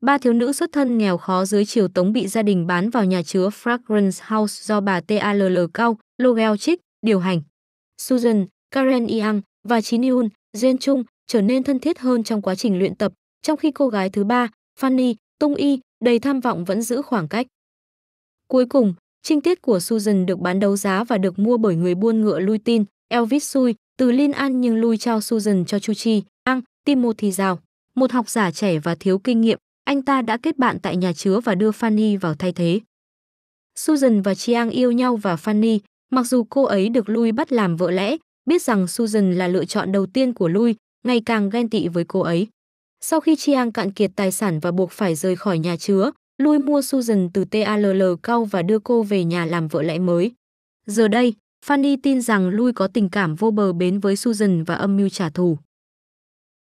Ba thiếu nữ xuất thân nghèo khó dưới triều Tống bị gia đình bán vào nhà chứa Fragrance House do bà T. A. L. L. Cao, Logel Chik, điều hành. Susan, Karen Yang và Chin Yun, Jen Chung trở nên thân thiết hơn trong quá trình luyện tập, trong khi cô gái thứ ba, Fanny, Tung Y, đầy tham vọng vẫn giữ khoảng cách. Cuối cùng, trinh tiết của Susan được bán đấu giá và được mua bởi người buôn ngựa lui tin, Elvis Sui, từ Linh An nhưng lui trao Susan cho Chu Chi, Ang, Timothy Giao, một học giả trẻ và thiếu kinh nghiệm, anh ta đã kết bạn tại nhà chứa và đưa Fanny vào thay thế. Susan và Chiang yêu nhau và Fanny, mặc dù cô ấy được Lui bắt làm vợ lẽ, biết rằng Susan là lựa chọn đầu tiên của Lui, ngày càng ghen tị với cô ấy. Sau khi Chiang cạn kiệt tài sản và buộc phải rời khỏi nhà chứa, Lui mua Susan từ TALL cao và đưa cô về nhà làm vợ lẽ mới. Giờ đây, Fanny tin rằng Lui có tình cảm vô bờ bến với Susan và âm mưu trả thù.